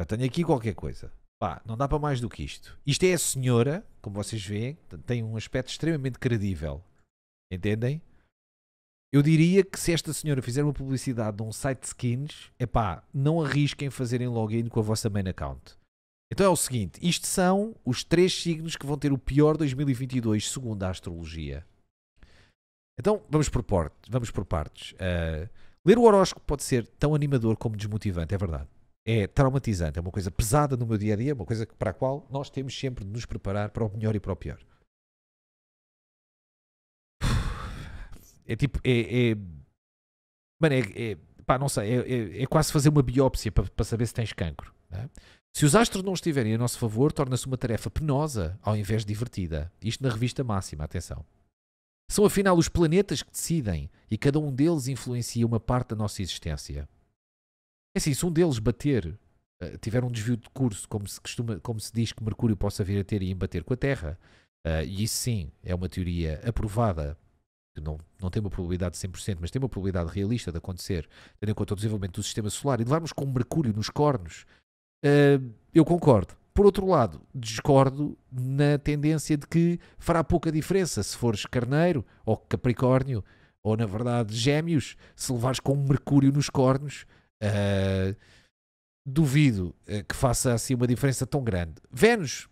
Já tenho aqui qualquer coisa. Pá, não dá para mais do que isto. Isto é a senhora, como vocês veem, tem um aspecto extremamente credível. Entendem? Eu diria que se esta senhora fizer uma publicidade de um site de skins, é não arrisquem fazerem login com a vossa main account. Então é o seguinte, isto são os três signos que vão ter o pior 2022 segundo a astrologia. Então vamos por, porte, vamos por partes. Uh, ler o horóscopo pode ser tão animador como desmotivante, é verdade é traumatizante, é uma coisa pesada no meu dia a dia, uma coisa para a qual nós temos sempre de nos preparar para o melhor e para o pior. É tipo, é. é mano, é, é pá, não sei, é, é, é, quase fazer uma biópsia para, para saber se tens cancro. Né? Se os astros não estiverem a nosso favor, torna-se uma tarefa penosa ao invés de divertida. Isto na revista máxima, atenção. São afinal os planetas que decidem e cada um deles influencia uma parte da nossa existência. É assim, se um deles bater, uh, tiver um desvio de curso, como se, costuma, como se diz que Mercúrio possa vir a ter e embater com a Terra, uh, e isso sim é uma teoria aprovada, que não, não tem uma probabilidade de 100%, mas tem uma probabilidade realista de acontecer, tendo em conta o desenvolvimento do sistema solar, e levarmos com Mercúrio nos cornos, uh, eu concordo. Por outro lado, discordo na tendência de que fará pouca diferença se fores carneiro ou capricórnio, ou na verdade gêmeos, se levares com Mercúrio nos cornos, Uh, duvido eh, que faça assim uma diferença tão grande. Vênus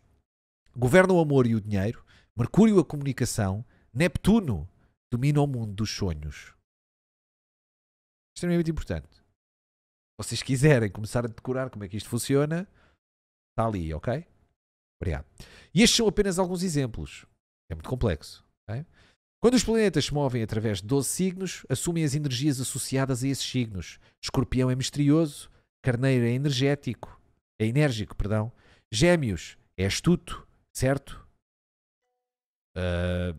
governa o amor e o dinheiro, Mercúrio a comunicação, Neptuno domina o mundo dos sonhos. Extremamente importante. Se vocês quiserem começar a decorar como é que isto funciona, está ali, ok? Obrigado. E estes são apenas alguns exemplos. É muito complexo. Okay? Quando os planetas se movem através de 12 signos, assumem as energias associadas a esses signos. Escorpião é misterioso, Carneiro é energético, é enérgico, perdão. Gêmeos é astuto, certo? Uh...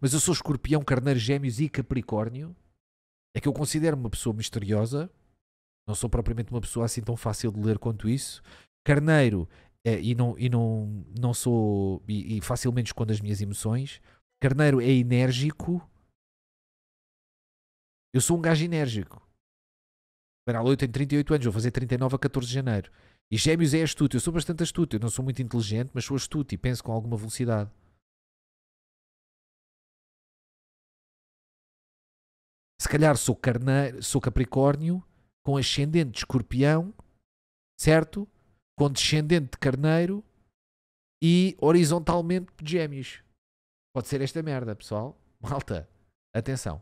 Mas eu sou escorpião, carneiro, gêmeos e capricórnio. É que eu considero-me uma pessoa misteriosa, não sou propriamente uma pessoa assim tão fácil de ler quanto isso. Carneiro, é, e, não, e não, não sou. E, e, facilmente escondo as minhas emoções. Carneiro é enérgico. Eu sou um gajo enérgico. Para eu tenho 38 anos, vou fazer 39 a 14 de janeiro. E Gêmeos é astuto. Eu sou bastante astuto. Eu não sou muito inteligente, mas sou astuto e penso com alguma velocidade. Se calhar sou, carneiro, sou Capricórnio com ascendente de escorpião, certo? Com descendente de carneiro e horizontalmente de gêmeos. Pode ser esta merda, pessoal. Malta, atenção.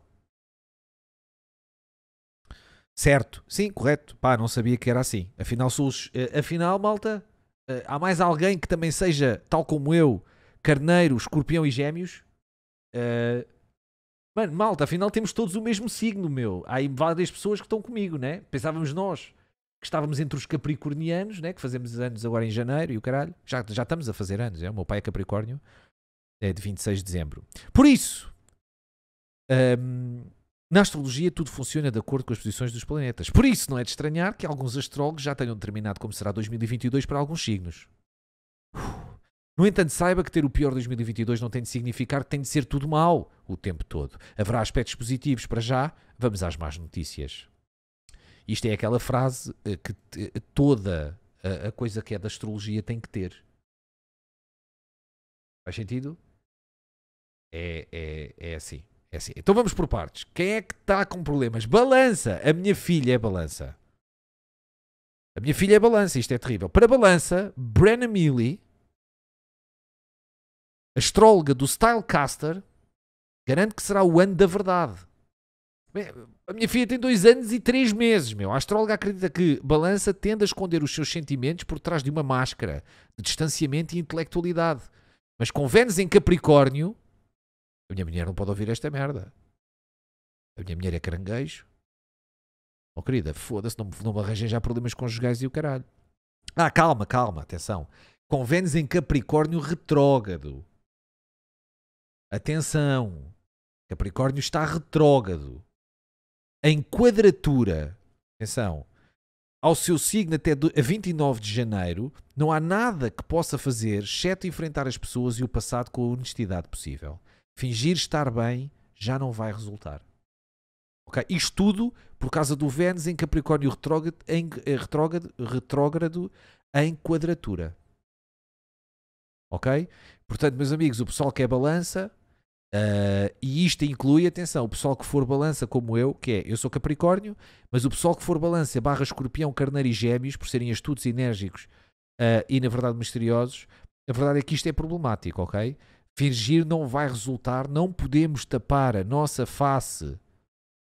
Certo, sim, correto. Pá, não sabia que era assim. Afinal, Sus, eh, afinal, malta, eh, há mais alguém que também seja, tal como eu, carneiro, escorpião e gêmeos? Uh, Mano, malta, afinal temos todos o mesmo signo, meu. Há aí várias pessoas que estão comigo, né? Pensávamos nós que estávamos entre os capricornianos, né? Que fazemos anos agora em janeiro e o caralho. Já, já estamos a fazer anos, é? O meu pai é capricórnio. É de 26 de dezembro. Por isso, hum, na astrologia tudo funciona de acordo com as posições dos planetas. Por isso, não é de estranhar que alguns astrólogos já tenham determinado como será 2022 para alguns signos. Uf. No entanto, saiba que ter o pior 2022 não tem de significar que tem de ser tudo mal o tempo todo. Haverá aspectos positivos para já, vamos às más notícias. Isto é aquela frase eh, que eh, toda a coisa que é da astrologia tem que ter. Faz sentido? É, é, é assim. É assim. Então vamos por partes. Quem é que está com problemas? Balança! A minha filha é balança. A minha filha é balança, isto é terrível. Para balança, Brenna Mealy astróloga do Stylecaster garante que será o ano da verdade. a minha filha tem dois anos e três meses, meu. A astróloga acredita que Balança tende a esconder os seus sentimentos por trás de uma máscara de distanciamento e intelectualidade. Mas com Vênus em Capricórnio, a minha mulher não pode ouvir esta merda. A minha mulher é caranguejo. Oh, querida, foda-se, não, não me arranjem já problemas conjugais e o caralho. Ah, calma, calma, atenção. Com Vênus em Capricórnio retrógrado Atenção! Capricórnio está retrógrado. Em quadratura. Atenção! Ao seu signo até 29 de janeiro, não há nada que possa fazer exceto enfrentar as pessoas e o passado com a honestidade possível. Fingir estar bem já não vai resultar. Okay? Isto tudo por causa do Vênus em Capricórnio retrógrado em, eh, retrógrado, retrógrado em quadratura. Ok? Portanto, meus amigos, o pessoal que é balança, Uh, e isto inclui, atenção, o pessoal que for balança como eu, que é, eu sou capricórnio, mas o pessoal que for balança barra escorpião, carneiro e gêmeos, por serem astutos, enérgicos uh, e na verdade misteriosos, a verdade é que isto é problemático, ok? Fingir não vai resultar, não podemos tapar a nossa face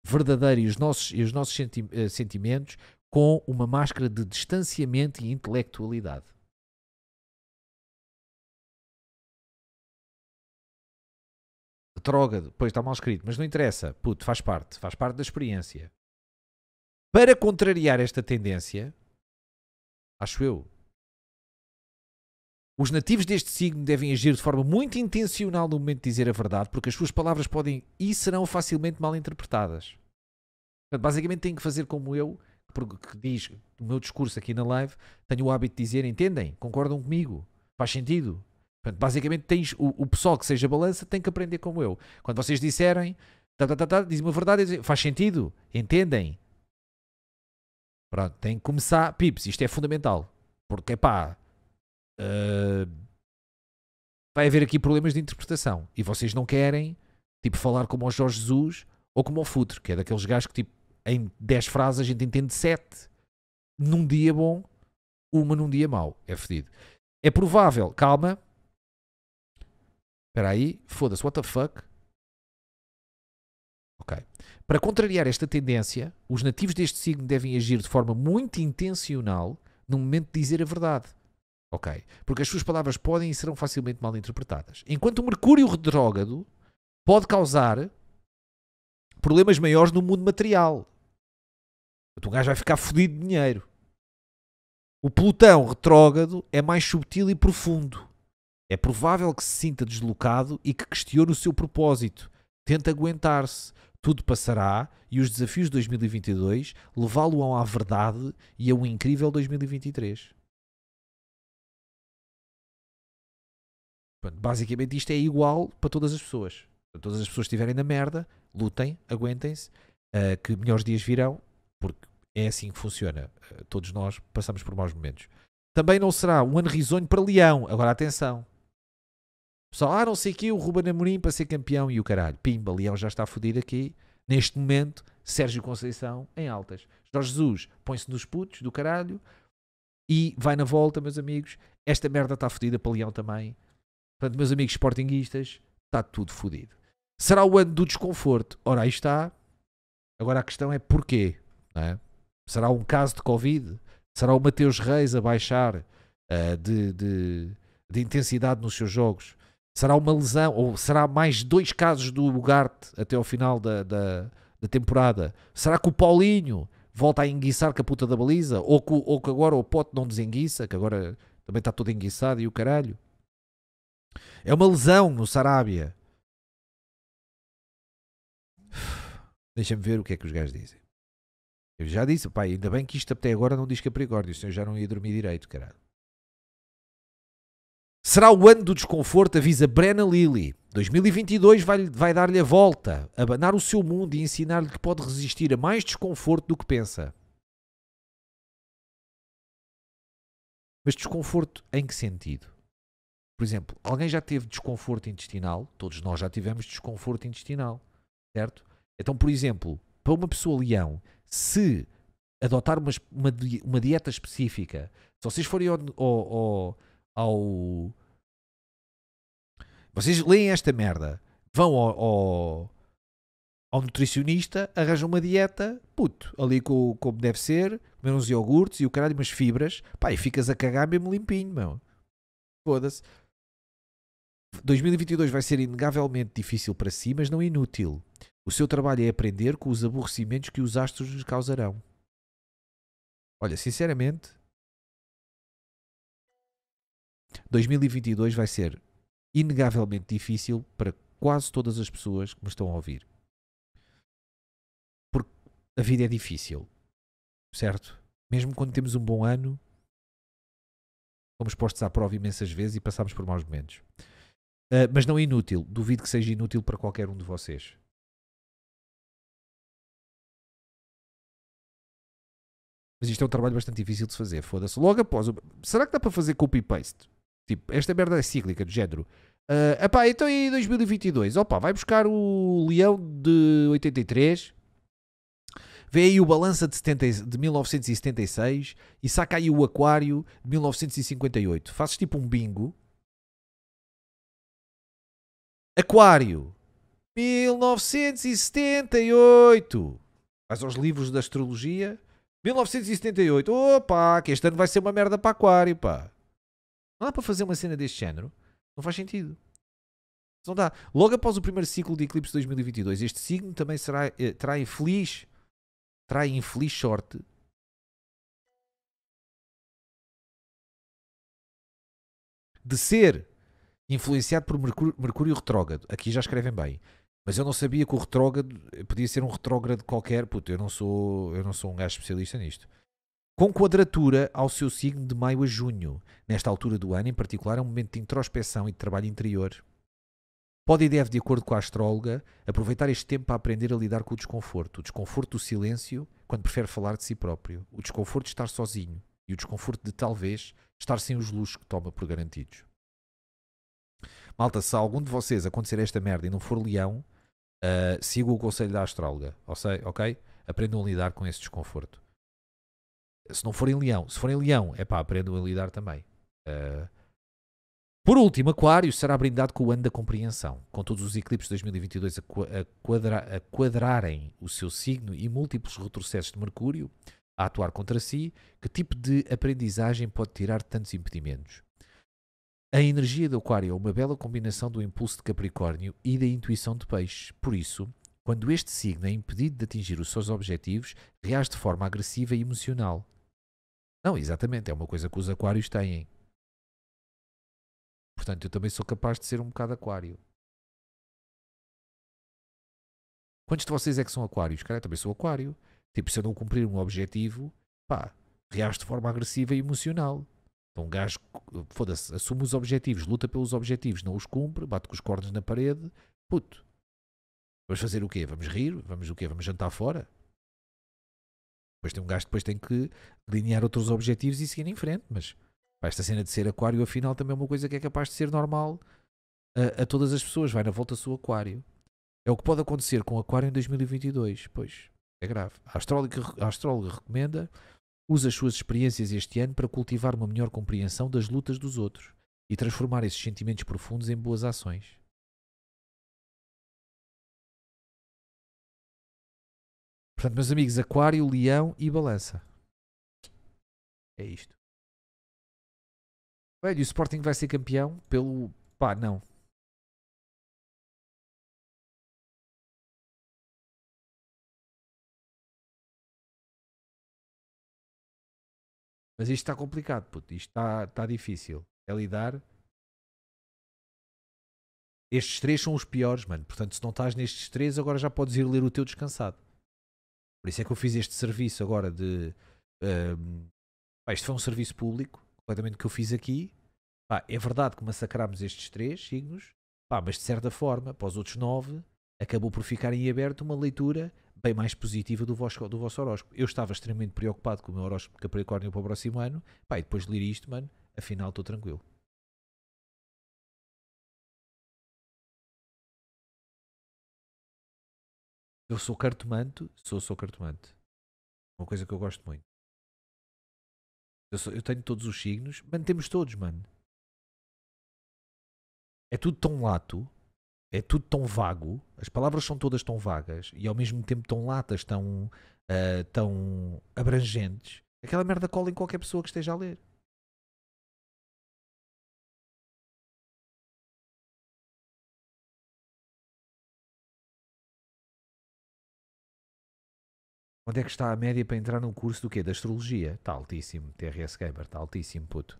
verdadeira e os nossos, e os nossos senti ah, sentimentos com uma máscara de distanciamento e intelectualidade. droga, depois está mal escrito, mas não interessa, puto, faz parte, faz parte da experiência. Para contrariar esta tendência, acho eu, os nativos deste signo devem agir de forma muito intencional no momento de dizer a verdade, porque as suas palavras podem e serão facilmente mal interpretadas. Portanto, basicamente têm que fazer como eu, que diz o meu discurso aqui na live, tenho o hábito de dizer, entendem? Concordam comigo? Faz sentido? Portanto, basicamente tens o, o, pessoal que seja balança tem que aprender como eu. Quando vocês disserem, tá, tá, tá, tá uma verdade, faz sentido, entendem? Pronto, tem que começar. Pips, isto é fundamental. Porque, pá, uh, eh, vai haver aqui problemas de interpretação. E vocês não querem, tipo, falar como o Jorge Jesus ou como o Futre, que é daqueles gajos que, tipo, em 10 frases a gente entende 7. Num dia bom, uma num dia mau. É fedido. É provável, calma, aí, foda-se, what the fuck? Ok. Para contrariar esta tendência, os nativos deste signo devem agir de forma muito intencional no momento de dizer a verdade. Ok. Porque as suas palavras podem e serão facilmente mal interpretadas. Enquanto o Mercúrio retrógrado pode causar problemas maiores no mundo material. O gajo vai ficar fodido de dinheiro. O Plutão retrógrado é mais subtil e profundo. É provável que se sinta deslocado e que questione o seu propósito. Tente aguentar-se. Tudo passará e os desafios de 2022 levá-lo à verdade e a um incrível 2023. Basicamente, isto é igual para todas as pessoas. Para todas as pessoas que estiverem na merda, lutem, aguentem-se, uh, que melhores dias virão, porque é assim que funciona. Uh, todos nós passamos por maus momentos. Também não será um ano risonho para Leão. Agora, atenção, Pessoal, ah, não sei o quê, o Ruben Amorim para ser campeão e o caralho. Pimba, Leão já está fodido aqui. Neste momento, Sérgio Conceição em altas. Jorge Jesus põe-se nos putos do caralho e vai na volta, meus amigos. Esta merda está fodida para Leão também. Portanto, meus amigos sportinguistas, está tudo fodido. Será o ano do desconforto? Ora, aí está. Agora a questão é porquê. É? Será um caso de Covid? Será o Mateus Reis a baixar uh, de, de, de intensidade nos seus jogos? Será uma lesão, ou será mais dois casos do Ugarte até ao final da, da, da temporada? Será que o Paulinho volta a enguiçar com a puta da baliza? Ou que, ou que agora o Pote não desenguiça, que agora também está todo enguiçado e o caralho? É uma lesão no Sarabia. Deixa-me ver o que é que os gajos dizem. Eu já disse, pá, ainda bem que isto até agora não diz Capricórnio, é senão eu já não ia dormir direito, caralho. Será o ano do desconforto, avisa Brenna Lilly. 2022 vai, vai dar-lhe a volta, abanar o seu mundo e ensinar-lhe que pode resistir a mais desconforto do que pensa. Mas desconforto em que sentido? Por exemplo, alguém já teve desconforto intestinal? Todos nós já tivemos desconforto intestinal, certo? Então, por exemplo, para uma pessoa leão, se adotar uma, uma, uma dieta específica, se vocês forem ao, ao, ao ao. Vocês leem esta merda, vão ao, ao, ao nutricionista, arranjam uma dieta, puto, ali com, como deve ser, comer uns iogurtes e o caralho, umas fibras, pá, e ficas a cagar mesmo limpinho, meu. Foda-se. 2022 vai ser inegavelmente difícil para si, mas não inútil. O seu trabalho é aprender com os aborrecimentos que os astros nos causarão. Olha, sinceramente, 2022 vai ser inegavelmente difícil para quase todas as pessoas que me estão a ouvir. Porque a vida é difícil, certo? Mesmo quando temos um bom ano, fomos postos à prova imensas vezes e passamos por maus momentos. Uh, mas não é inútil, duvido que seja inútil para qualquer um de vocês. Mas isto é um trabalho bastante difícil de se fazer, foda-se. Logo após. O... Será que dá para fazer copy-paste? Tipo, esta merda é cíclica, de género. Uh, epá, então em 2022, opa, vai buscar o Leão de 83, vê aí o Balança de, 70, de 1976 e saca aí o Aquário de 1958. Fazes tipo um bingo. Aquário 1978. Vais aos livros de astrologia. 1978. Opa, que este ano vai ser uma merda para Aquário, pá. Não dá para fazer uma cena deste género. Não faz sentido. Não dá. Logo após o primeiro ciclo de eclipse 2022, este signo também será, eh, terá infeliz, terá infeliz sorte de ser influenciado por Mercúrio, Mercúrio retrógrado. Aqui já escrevem bem. Mas eu não sabia que o retrógrado eh, podia ser um retrógrado qualquer. Puto, eu não sou, eu não sou um gajo especialista nisto com quadratura ao seu signo de maio a junho. Nesta altura do ano, em particular, é um momento de introspecção e de trabalho interior. Pode e deve, de acordo com a astróloga, aproveitar este tempo para aprender a lidar com o desconforto. O desconforto do silêncio, quando prefere falar de si próprio. O desconforto de estar sozinho. E o desconforto de, talvez, estar sem os luxos que toma por garantidos. Malta, se algum de vocês acontecer esta merda e não for leão, uh, siga o conselho da astróloga. Ou sei, ok? Aprendam a lidar com esse desconforto. Se não forem leão, se forem leão, é pá, aprendam a lidar também. Uh, por último, Aquário será brindado com o ano da compreensão, com todos os eclipses de 2022 a, quadra, a, quadrarem o seu signo e múltiplos retrocessos de Mercúrio a atuar contra si. Que tipo de aprendizagem pode tirar tantos impedimentos? A energia do Aquário é uma bela combinação do impulso de Capricórnio e da intuição de Peixe. Por isso, quando este signo é impedido de atingir os seus objetivos, reage de forma agressiva e emocional. Não, exatamente, é uma coisa que os aquários têm. Portanto, eu também sou capaz de ser um bocado aquário. Quantos de vocês é que são aquários? Cara, eu também sou aquário. Tipo, se eu não cumprir um objetivo, pá, reage de forma agressiva e emocional. Então um gajo, foda-se, assume os objetivos, luta pelos objetivos, não os cumpre, bate com os cornos na parede, puto. Vamos fazer o quê? Vamos rir? Vamos o quê? Vamos jantar fora? Depois tem um gajo depois tem que delinear outros objetivos e seguir em frente, mas esta cena de ser aquário afinal também é uma coisa que é capaz de ser normal a, a todas as pessoas, vai na volta seu aquário. É o que pode acontecer com o aquário em 2022, pois é grave. A astróloga, a astróloga recomenda use as suas experiências este ano para cultivar uma melhor compreensão das lutas dos outros e transformar esses sentimentos profundos em boas ações. Portanto, meus amigos, Aquário, Leão e Balança. É isto. Velho, o Sporting vai ser campeão pelo. pá, não. Mas isto está complicado, puto. Isto está, está difícil. É lidar. Estes três são os piores, mano. Portanto, se não estás nestes três, agora já podes ir ler o teu descansado. Por isso é que eu fiz este serviço agora de. Um, pá, isto foi um serviço público, completamente que eu fiz aqui. Pá, é verdade que massacrámos estes três signos, pá, mas de certa forma, para os outros nove, acabou por ficar em aberto uma leitura bem mais positiva do vosso, do vosso horóscopo. Eu estava extremamente preocupado com o meu horóscopo de Capricórnio para o próximo ano, pá, e depois de ler isto, mano, afinal estou tranquilo. Eu sou cartomante, sou, sou cartomante. Uma coisa que eu gosto muito. Eu, sou, eu tenho todos os signos, mantemos temos todos, mano. É tudo tão lato, é tudo tão vago, as palavras são todas tão vagas e ao mesmo tempo tão latas, tão, uh, tão abrangentes. Aquela merda cola em qualquer pessoa que esteja a ler. Onde é que está a média para entrar num curso do quê? Da astrologia? Está altíssimo, TRS Gamer, está altíssimo, puto.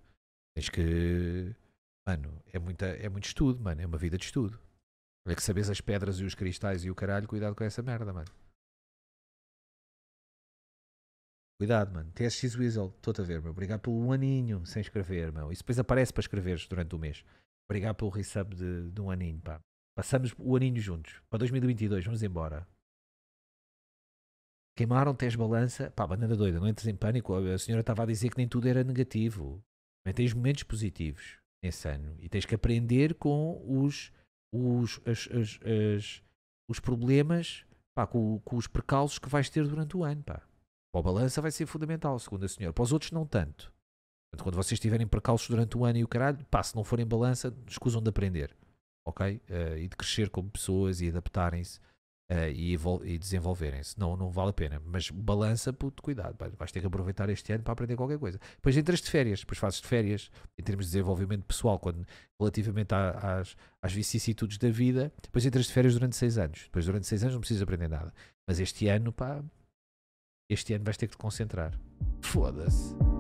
Tens que. Mano, é, muita, é muito estudo, mano, é uma vida de estudo. Olha que sabes as pedras e os cristais e o caralho, cuidado com essa merda, mano. Cuidado, mano. TSX Weasel, estou-te a ver, meu. Obrigado pelo aninho sem escrever, meu. Isso depois aparece para escreveres durante o mês. Obrigado pelo resub de, de um aninho, pá. Passamos o aninho juntos. Para 2022, vamos embora. Queimaram-te as balança. Pá, banana doida, não entres em pânico. A senhora estava a dizer que nem tudo era negativo. Mas tens momentos positivos nesse ano. E tens que aprender com os, os, as, as, as, os problemas, pá, com, com os percalços que vais ter durante o ano. Pá. Para a balança vai ser fundamental, segundo a senhora. Para os outros, não tanto. Portanto, quando vocês estiverem percalços durante o ano e o caralho, pá, se não forem balança, escusam de aprender. Ok? Uh, e de crescer como pessoas e adaptarem-se uh, e, e desenvolverem-se. Não, não vale a pena. Mas balança, puto, cuidado. Vais ter que aproveitar este ano para aprender qualquer coisa. Depois entras de férias, depois fazes de férias em termos de desenvolvimento pessoal, quando, relativamente à, às, às vicissitudes da vida. Depois entras de férias durante seis anos. Depois, durante seis anos, não precisas aprender nada. Mas este ano, pá, este ano vais ter que te concentrar. Foda-se.